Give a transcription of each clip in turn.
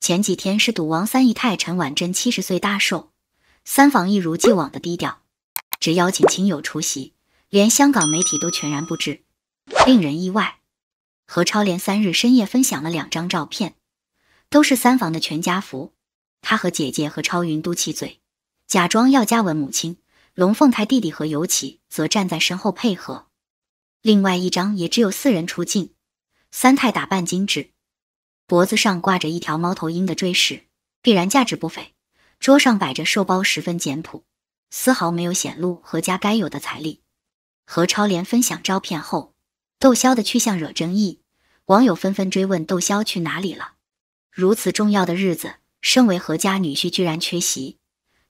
前几天是赌王三姨太陈婉珍七十岁大寿，三房一如既往的低调，只邀请亲友出席，连香港媒体都全然不知。令人意外，何超莲三日深夜分享了两张照片，都是三房的全家福。他和姐姐何超云嘟起嘴，假装要加吻母亲；龙凤胎弟弟何猷启则站在身后配合。另外一张也只有四人出镜，三太打扮精致。脖子上挂着一条猫头鹰的坠饰，必然价值不菲。桌上摆着寿包，十分简朴，丝毫没有显露何家该有的财力。何超莲分享照片后，窦骁的去向惹争议，网友纷纷追问窦骁去哪里了。如此重要的日子，身为何家女婿居然缺席，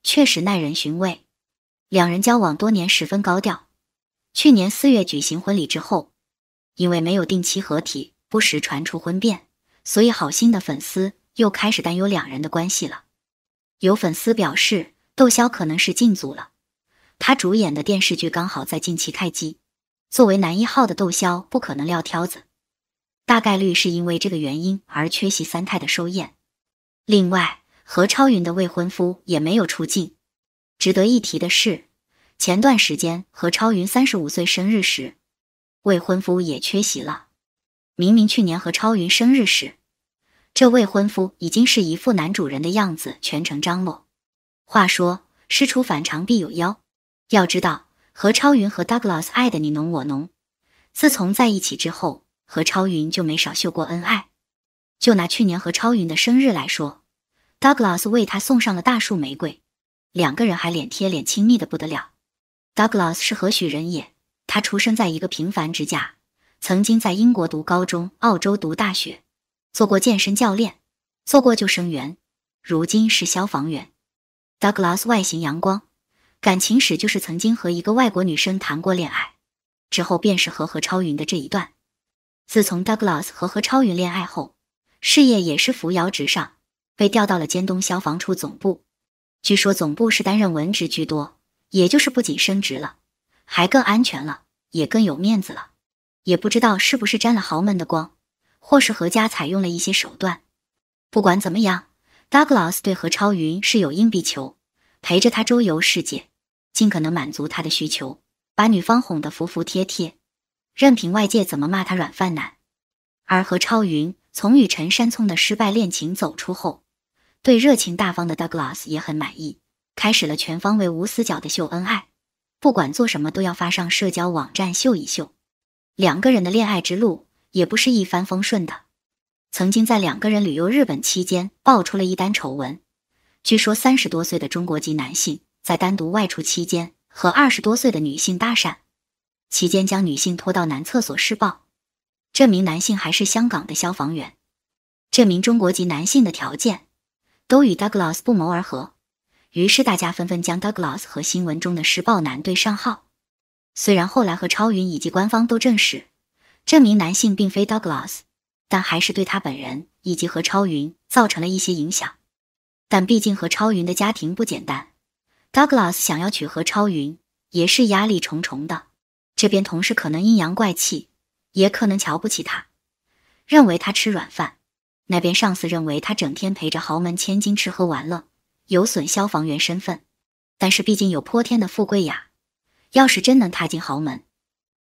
确实耐人寻味。两人交往多年，十分高调。去年四月举行婚礼之后，因为没有定期合体，不时传出婚变。所以，好心的粉丝又开始担忧两人的关系了。有粉丝表示，窦骁可能是进组了，他主演的电视剧刚好在近期开机，作为男一号的窦骁不可能撂挑子，大概率是因为这个原因而缺席三太的寿宴。另外，何超云的未婚夫也没有出镜。值得一提的是，前段时间何超云三十五岁生日时，未婚夫也缺席了。明明去年和超云生日时，这未婚夫已经是一副男主人的样子，全程张罗。话说，事出反常必有妖。要知道，何超云和 Douglas 爱的你侬我侬，自从在一起之后，何超云就没少秀过恩爱。就拿去年何超云的生日来说，Douglas 为他送上了大束玫瑰，两个人还脸贴脸，亲密的不得了。Douglas 是何许人也？他出生在一个平凡之家。曾经在英国读高中，澳洲读大学，做过健身教练，做过救生员，如今是消防员。Douglas 外形阳光，感情史就是曾经和一个外国女生谈过恋爱，之后便是和何超云的这一段。自从 Douglas 和何超云恋爱后，事业也是扶摇直上，被调到了尖东消防处总部。据说总部是担任文职居多，也就是不仅升职了，还更安全了，也更有面子了。也不知道是不是沾了豪门的光，或是何家采用了一些手段。不管怎么样，Douglas 对何超云是有硬币球，陪着他周游世界，尽可能满足他的需求，把女方哄得服服帖帖。任凭外界怎么骂他软饭男，而何超云从与陈山聪的失败恋情走出后，对热情大方的 Douglas 也很满意，开始了全方位无死角的秀恩爱，不管做什么都要发上社交网站秀一秀。两个人的恋爱之路也不是一帆风顺的。曾经在两个人旅游日本期间爆出了一单丑闻，据说三十多岁的中国籍男性在单独外出期间和二十多岁的女性搭讪，期间将女性拖到男厕所施暴。这名男性还是香港的消防员。这名中国籍男性的条件都与 Douglas 不谋而合，于是大家纷纷将 Douglas 和新闻中的施暴男对上号。虽然后来何超云以及官方都证实，这名男性并非 Douglas，但还是对他本人以及何超云造成了一些影响。但毕竟何超云的家庭不简单，Douglas 想要娶何超云也是压力重重的。这边同事可能阴阳怪气，也可能瞧不起他，认为他吃软饭；那边上司认为他整天陪着豪门千金吃喝玩乐，有损消防员身份。但是毕竟有泼天的富贵呀。要是真能踏进豪门，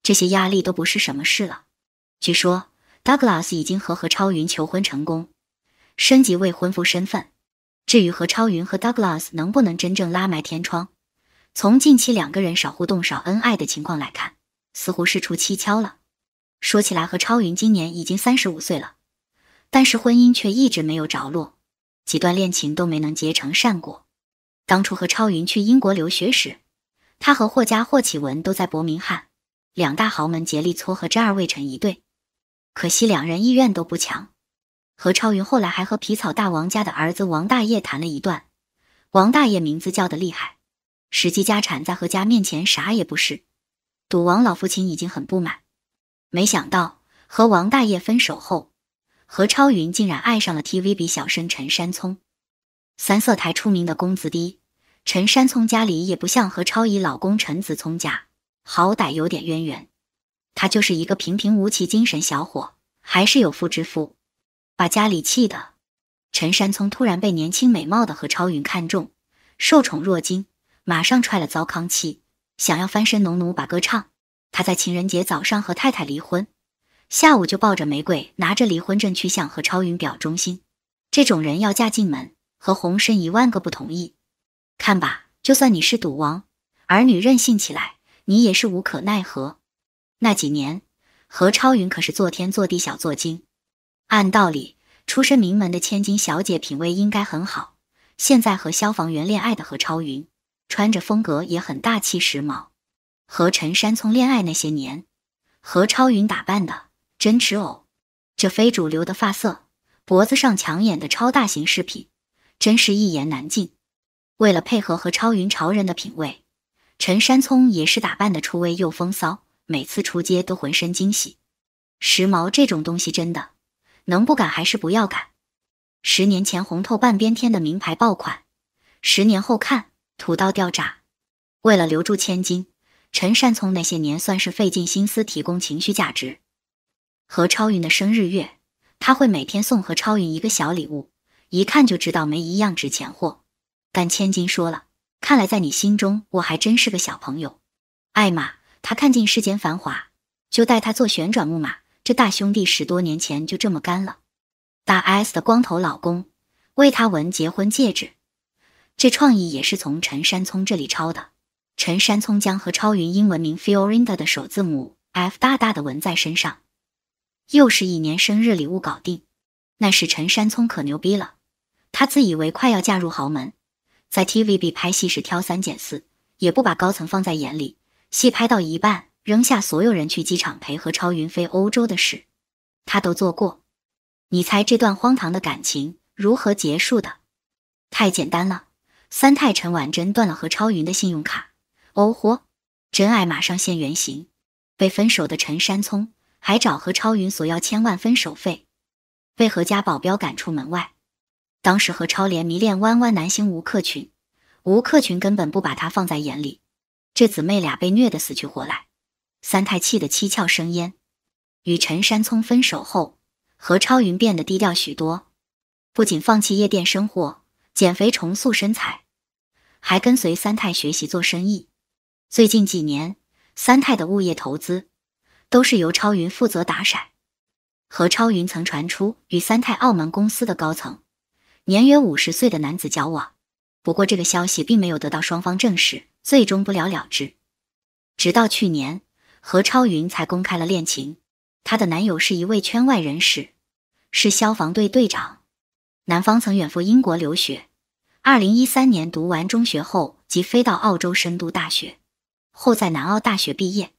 这些压力都不是什么事了。据说 Douglas 已经和何超云求婚成功，升级未婚夫身份。至于何超云和 Douglas 能不能真正拉埋天窗，从近期两个人少互动、少恩爱的情况来看，似乎事出蹊跷了。说起来，何超云今年已经三十五岁了，但是婚姻却一直没有着落，几段恋情都没能结成善果。当初何超云去英国留学时，他和霍家霍启文都在伯明翰，两大豪门竭力撮合这二位成一对，可惜两人意愿都不强。何超云后来还和皮草大王家的儿子王大爷谈了一段，王大爷名字叫的厉害，实际家产在何家面前啥也不是。赌王老父亲已经很不满，没想到和王大爷分手后，何超云竟然爱上了 TVB 小生陈山聪，三色台出名的公子弟。陈山聪家里也不像何超仪老公陈子聪家，好歹有点渊源。他就是一个平平无奇精神小伙，还是有妇之夫，把家里气的。陈山聪突然被年轻美貌的何超云看中，受宠若惊，马上踹了糟糠妻，想要翻身农奴把歌唱。他在情人节早上和太太离婚，下午就抱着玫瑰，拿着离婚证去向何超云表忠心。这种人要嫁进门，何鸿燊一万个不同意。看吧，就算你是赌王，儿女任性起来，你也是无可奈何。那几年，何超云可是做天做地小做精。按道理，出身名门的千金小姐品味应该很好。现在和消防员恋爱的何超云，穿着风格也很大气时髦。和陈山聪恋爱那些年，何超云打扮的真持偶，这非主流的发色，脖子上抢眼的超大型饰品，真是一言难尽。为了配合和超云潮人的品味，陈山聪也是打扮的出位又风骚，每次出街都浑身惊喜。时髦这种东西真的能不赶还是不要赶。十年前红透半边天的名牌爆款，十年后看土到掉渣。为了留住千金，陈善聪那些年算是费尽心思提供情绪价值。何超云的生日月，他会每天送何超云一个小礼物，一看就知道没一样值钱货。但千金说了，看来在你心中我还真是个小朋友。艾玛，他看尽世间繁华，就带他坐旋转木马。这大兄弟十多年前就这么干了。大 S 的光头老公为他纹结婚戒指，这创意也是从陈山聪这里抄的。陈山聪将何超云英文名 Fiorenda 的首字母 F 大大的纹在身上，又是一年生日礼物搞定。那时陈山聪可牛逼了，他自以为快要嫁入豪门。在 TVB 拍戏时挑三拣四，也不把高层放在眼里。戏拍到一半，扔下所有人去机场陪何超云飞欧洲的事，他都做过。你猜这段荒唐的感情如何结束的？太简单了，三太陈婉珍断了何超云的信用卡。哦豁，真爱马上现原形。被分手的陈山聪还找何超云索要千万分手费，被何家保镖赶出门外。当时何超莲迷恋弯弯男星吴克群，吴克群根本不把她放在眼里，这姊妹俩被虐得死去活来。三太气得七窍生烟，与陈山聪分手后，何超云变得低调许多，不仅放弃夜店生活，减肥重塑身材，还跟随三太学习做生意。最近几年，三太的物业投资都是由超云负责打伞。何超云曾传出与三太澳门公司的高层。年约五十岁的男子交往，不过这个消息并没有得到双方证实，最终不了了之。直到去年，何超云才公开了恋情。她的男友是一位圈外人士，是消防队队长。男方曾远赴英国留学，二零一三年读完中学后即飞到澳洲深读大学，后在南澳大学毕业。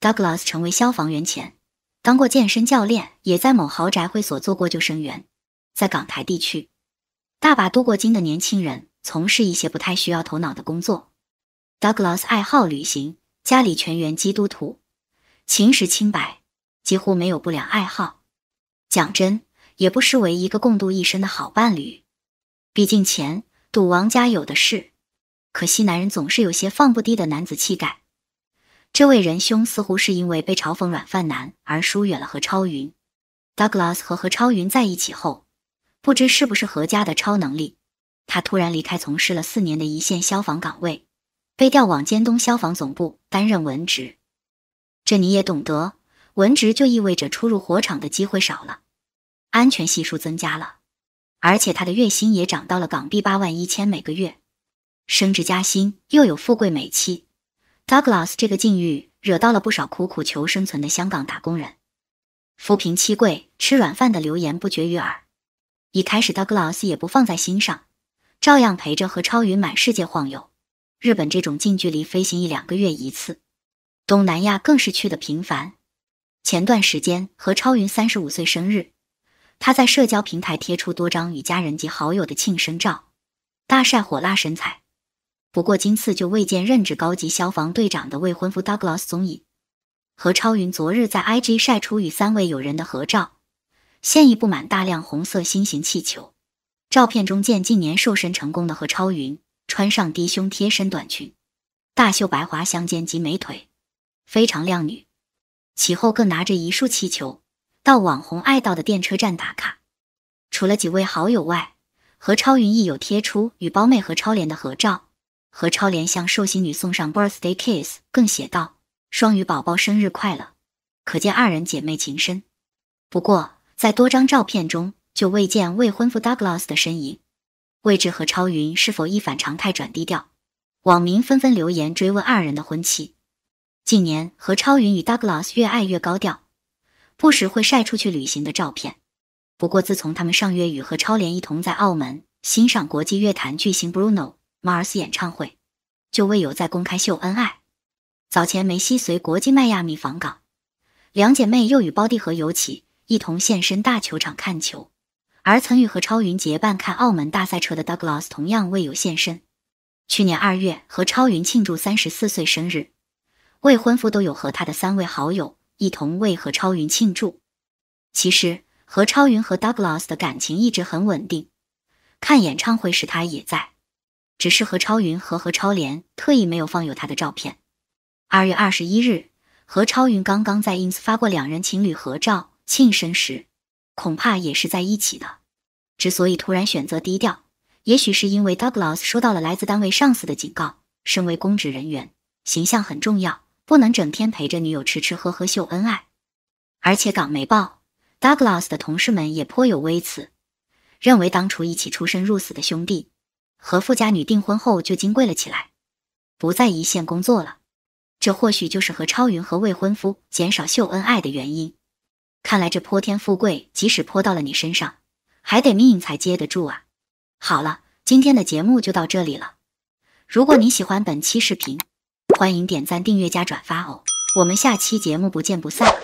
Douglas 成为消防员前，当过健身教练，也在某豪宅会所做过救生员，在港台地区。大把镀过金的年轻人从事一些不太需要头脑的工作。Douglas 爱好旅行，家里全员基督徒，情史清白，几乎没有不良爱好。讲真，也不失为一个共度一生的好伴侣。毕竟钱，赌王家有的是。可惜男人总是有些放不低的男子气概。这位仁兄似乎是因为被嘲讽软饭男而疏远了何超云。Douglas 和何超云在一起后。不知是不是何家的超能力，他突然离开从事了四年的一线消防岗位，被调往尖东消防总部担任文职。这你也懂得，文职就意味着出入火场的机会少了，安全系数增加了，而且他的月薪也涨到了港币八万一千每个月，升职加薪又有富贵美妻，Douglas 这个境遇惹到了不少苦苦求生存的香港打工人，扶贫妻贵吃软饭的流言不绝于耳。一开始，Douglas 也不放在心上，照样陪着何超云满世界晃悠。日本这种近距离飞行一两个月一次，东南亚更是去的频繁。前段时间，何超云三十五岁生日，他在社交平台贴出多张与家人及好友的庆生照，大晒火辣身材。不过，今次就未见任职高级消防队长的未婚夫 Douglas 踪影。何超云昨日在 IG 晒出与三位友人的合照。现已布满大量红色心形气球。照片中见近年瘦身成功的何超云穿上低胸贴身短裙，大秀白滑香肩及美腿，非常靓女。其后更拿着一束气球到网红爱到的电车站打卡。除了几位好友外，何超云亦有贴出与胞妹何超莲的合照。何超莲向寿星女送上 birthday kiss，更写道：“双鱼宝宝生日快乐。”可见二人姐妹情深。不过。在多张照片中，就未见未婚夫 Douglas 的身影。未知何超云是否一反常态转低调，网民纷纷留言追问二人的婚期。近年何超云与 Douglas 越爱越高调，不时会晒出去旅行的照片。不过自从他们上月与何超莲一同在澳门欣赏国际乐坛巨星 Bruno Mars 演唱会，就未有再公开秀恩爱。早前梅西随国际迈亚密访港，两姐妹又与胞弟何尤奇。一同现身大球场看球，而曾与何超云结伴看澳门大赛车的 Douglas 同样未有现身。去年二月，何超云庆祝三十四岁生日，未婚夫都有和他的三位好友一同为何超云庆祝。其实，何超云和 Douglas 的感情一直很稳定。看演唱会时他也在，只是何超云和何超莲特意没有放有他的照片。二月二十一日，何超云刚刚在 Ins 发过两人情侣合照。庆生时，恐怕也是在一起的。之所以突然选择低调，也许是因为 Douglas 收到了来自单位上司的警告。身为公职人员，形象很重要，不能整天陪着女友吃吃喝喝秀恩爱。而且港媒报，Douglas 的同事们也颇有微词，认为当初一起出生入死的兄弟，和富家女订婚后就金贵了起来，不在一线工作了。这或许就是何超云和未婚夫减少秀恩爱的原因。看来这泼天富贵，即使泼到了你身上，还得命才接得住啊！好了，今天的节目就到这里了。如果你喜欢本期视频，欢迎点赞、订阅加转发哦！我们下期节目不见不散。